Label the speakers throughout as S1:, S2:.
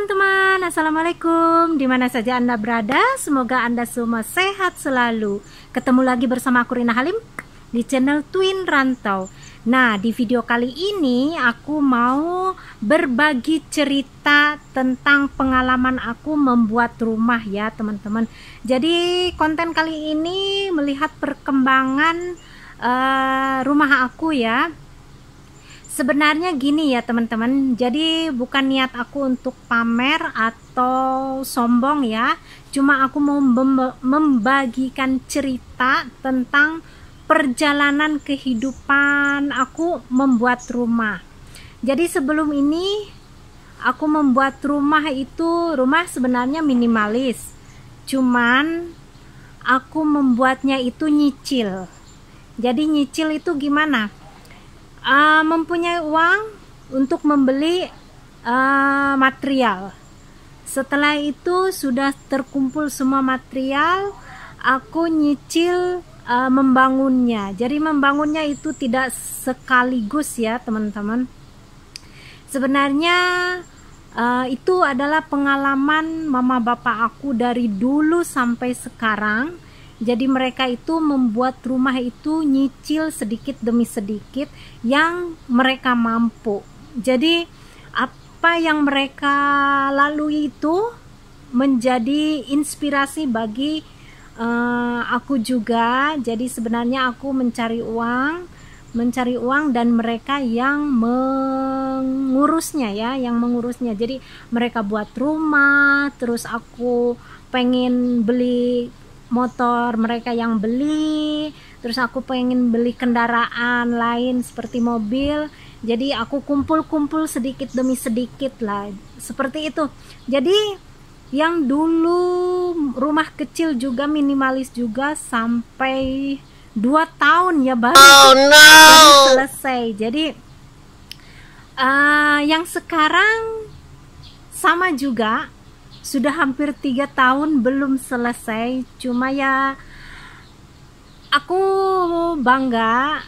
S1: teman-teman Assalamualaikum Dimana saja anda berada Semoga anda semua sehat selalu Ketemu lagi bersama aku Rina Halim Di channel Twin Rantau Nah di video kali ini Aku mau berbagi cerita Tentang pengalaman aku membuat rumah ya teman-teman Jadi konten kali ini Melihat perkembangan uh, rumah aku ya Sebenarnya gini ya teman-teman, jadi bukan niat aku untuk pamer atau sombong ya, cuma aku mau membagikan cerita tentang perjalanan kehidupan aku membuat rumah. Jadi sebelum ini aku membuat rumah itu rumah sebenarnya minimalis, cuman aku membuatnya itu nyicil. Jadi nyicil itu gimana? uh, mempunyai uang untuk membeli uh, material. Setelah itu sudah terkumpul semua material, aku nyicil uh, membangunnya. Jadi membangunnya itu tidak sekaligus ya teman-teman. Sebenarnya uh, itu adalah pengalaman mama bapak aku dari dulu sampai sekarang jadi mereka itu membuat rumah itu nyicil sedikit demi sedikit yang mereka mampu. Jadi apa yang mereka lalui itu menjadi inspirasi bagi uh, aku juga. Jadi sebenarnya aku mencari uang, mencari uang dan mereka yang mengurusnya ya, yang mengurusnya. Jadi mereka buat rumah, terus aku pengen beli motor mereka yang beli terus aku pengen beli kendaraan lain seperti mobil jadi aku kumpul-kumpul sedikit demi sedikit lah seperti itu jadi yang dulu rumah kecil juga minimalis juga sampai dua tahun ya baru oh, no. selesai jadi uh, yang sekarang sama juga sudah hampir tiga tahun belum selesai cuma ya aku bangga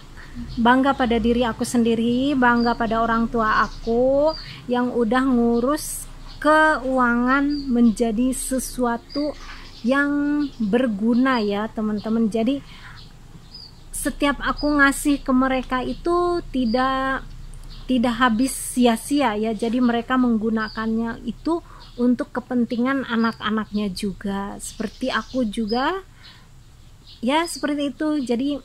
S1: bangga pada diri aku sendiri bangga pada orang tua aku yang udah ngurus keuangan menjadi sesuatu yang berguna ya teman-teman jadi setiap aku ngasih ke mereka itu tidak tidak habis sia-sia ya jadi mereka menggunakannya itu untuk kepentingan anak-anaknya juga seperti aku juga ya seperti itu jadi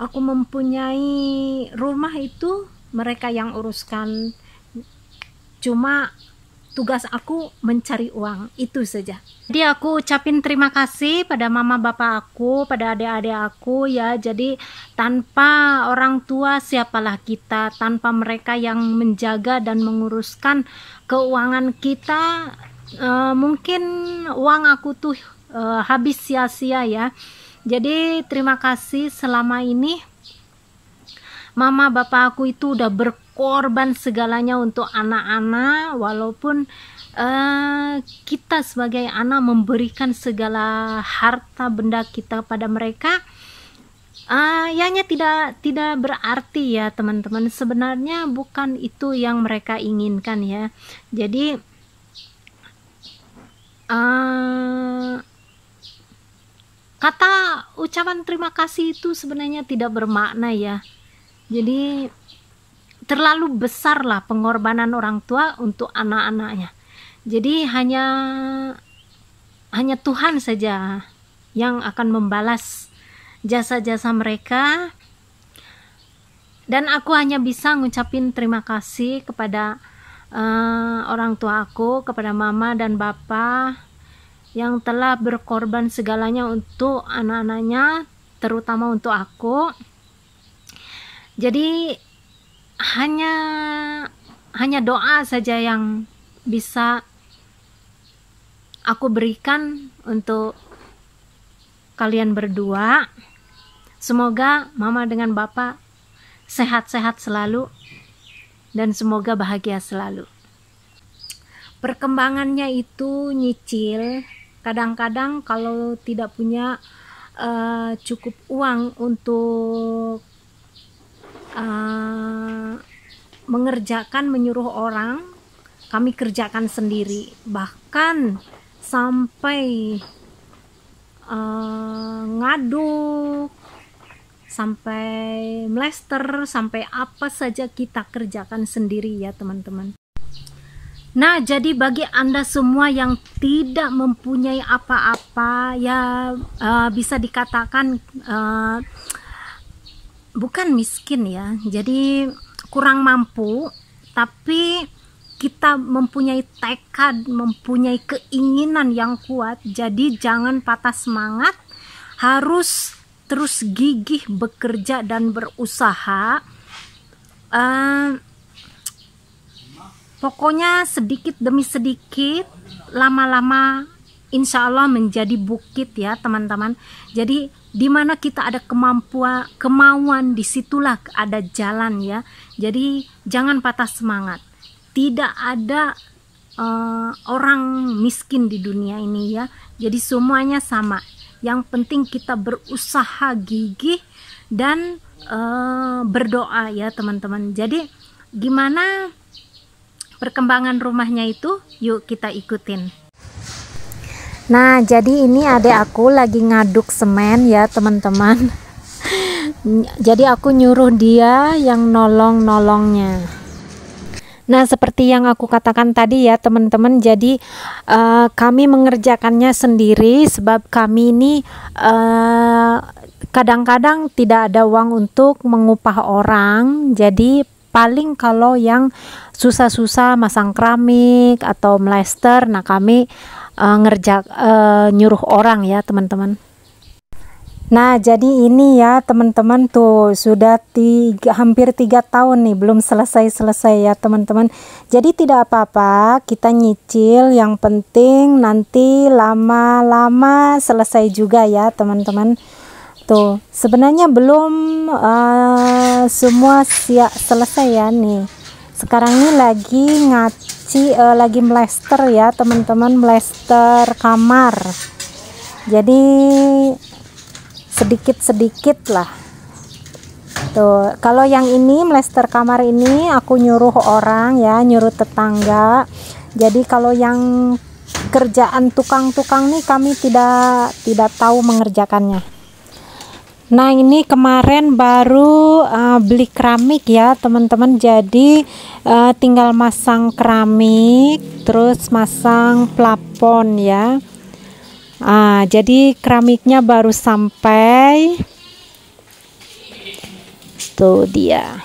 S1: aku mempunyai rumah itu mereka yang uruskan cuma tugas aku mencari uang itu saja. Jadi aku ucapin terima kasih pada mama bapak aku, pada adik-adik aku ya. Jadi tanpa orang tua siapalah kita, tanpa mereka yang menjaga dan menguruskan keuangan kita e, mungkin uang aku tuh e, habis sia-sia ya. Jadi terima kasih selama ini mama bapak aku itu udah berkorban segalanya untuk anak-anak walaupun uh, kita sebagai anak memberikan segala harta benda kita pada mereka uh, eh, yangnya tidak tidak berarti ya teman-teman sebenarnya bukan itu yang mereka inginkan ya jadi uh, kata ucapan terima kasih itu sebenarnya tidak bermakna ya jadi terlalu besarlah pengorbanan orang tua untuk anak-anaknya. Jadi hanya hanya Tuhan saja yang akan membalas jasa-jasa mereka. Dan aku hanya bisa ngucapin terima kasih kepada uh, orang tua aku, kepada mama dan bapak yang telah berkorban segalanya untuk anak-anaknya, terutama untuk aku. Jadi hanya hanya doa saja yang bisa aku berikan untuk kalian berdua. Semoga mama dengan bapak sehat-sehat selalu dan semoga bahagia selalu. Perkembangannya itu nyicil. Kadang-kadang kalau tidak punya uh, cukup uang untuk Eh, mengerjakan menyuruh orang kami kerjakan sendiri bahkan sampai uh, ngaduk sampai melester sampai apa saja kita kerjakan sendiri ya teman-teman Nah, jadi bagi Anda semua yang tidak mempunyai apa-apa, ya uh, bisa dikatakan uh, bukan miskin ya jadi kurang mampu tapi kita mempunyai tekad mempunyai keinginan yang kuat jadi jangan patah semangat harus terus gigih bekerja dan berusaha uh, pokoknya sedikit demi sedikit lama-lama insya Allah menjadi bukit ya teman-teman jadi di mana kita ada kemampuan kemauan disitulah ada jalan ya jadi jangan patah semangat tidak ada uh, orang miskin di dunia ini ya jadi semuanya sama yang penting kita berusaha gigih dan uh, berdoa ya teman-teman jadi gimana perkembangan rumahnya itu yuk kita ikutin Nah, jadi ini adik aku lagi ngaduk semen ya, teman-teman. jadi aku nyuruh dia yang nolong-nolongnya. Nah, seperti yang aku katakan tadi ya, teman-teman, jadi uh, kami mengerjakannya sendiri sebab kami ini eh, kadang-kadang uh, tidak ada uang untuk mengupah orang. Jadi paling kalau yang susah-susah masang keramik atau melester, nah kami uh, eh, ngerja uh, eh, nyuruh orang ya teman-teman Nah, jadi ini ya teman-teman tuh sudah tiga, hampir tiga tahun nih belum selesai-selesai ya teman-teman. Jadi tidak apa-apa kita nyicil yang penting nanti lama-lama selesai juga ya teman-teman. Tuh sebenarnya belum uh, semua siap selesai ya nih sekarang ini lagi ngaci uh, lagi melester ya teman-teman melester kamar jadi sedikit-sedikit lah tuh kalau yang ini melester kamar ini aku nyuruh orang ya nyuruh tetangga jadi kalau yang kerjaan tukang-tukang nih kami tidak tidak tahu mengerjakannya Nah ini kemarin baru uh, beli keramik ya teman-teman jadi uh, tinggal masang keramik terus masang plafon ya uh, jadi keramiknya baru sampai tuh dia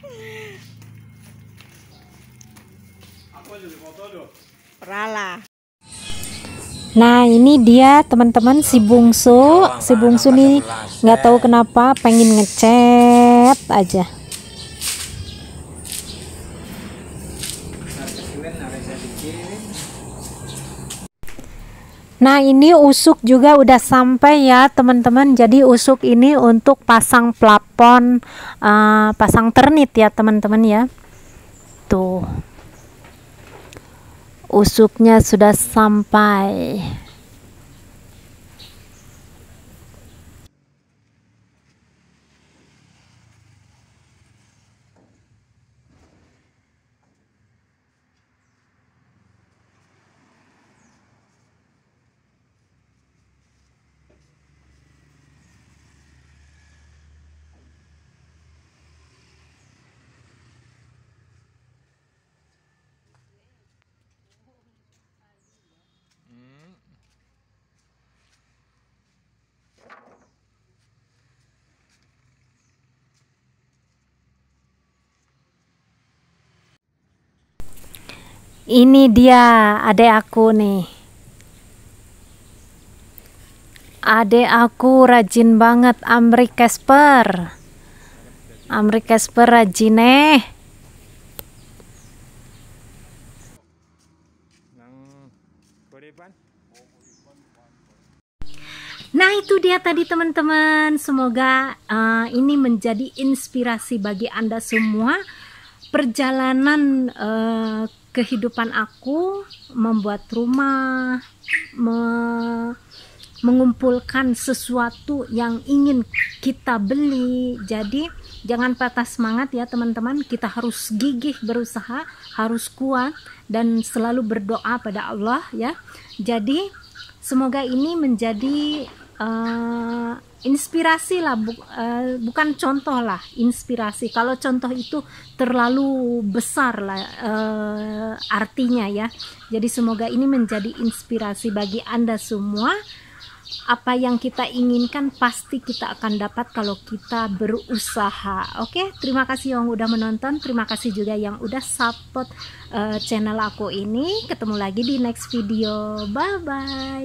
S1: Rala. Nah ini dia teman-teman si bungsu, si bungsu nih nggak tahu kenapa pengen ngecat aja. Nah ini usuk juga udah sampai ya teman-teman Jadi usuk ini untuk pasang plafon uh, Pasang ternit ya teman-teman ya Tuh usuknya sudah sampai Ini dia adek aku nih. Adek aku rajin banget Amri Casper. Amri Casper rajin nih. Eh. Nah itu dia tadi teman-teman Semoga uh, ini menjadi inspirasi bagi Anda semua Perjalanan uh, kehidupan aku membuat rumah me mengumpulkan sesuatu yang ingin kita beli jadi jangan patah semangat ya teman-teman kita harus gigih berusaha harus kuat dan selalu berdoa pada Allah ya jadi semoga ini menjadi uh, inspirasi lah bu, uh, bukan contoh lah inspirasi kalau contoh itu terlalu besar lah uh, artinya ya. Jadi semoga ini menjadi inspirasi bagi Anda semua. Apa yang kita inginkan pasti kita akan dapat kalau kita berusaha. Oke, terima kasih yang udah menonton, terima kasih juga yang udah support uh, channel aku ini. Ketemu lagi di next video. Bye bye.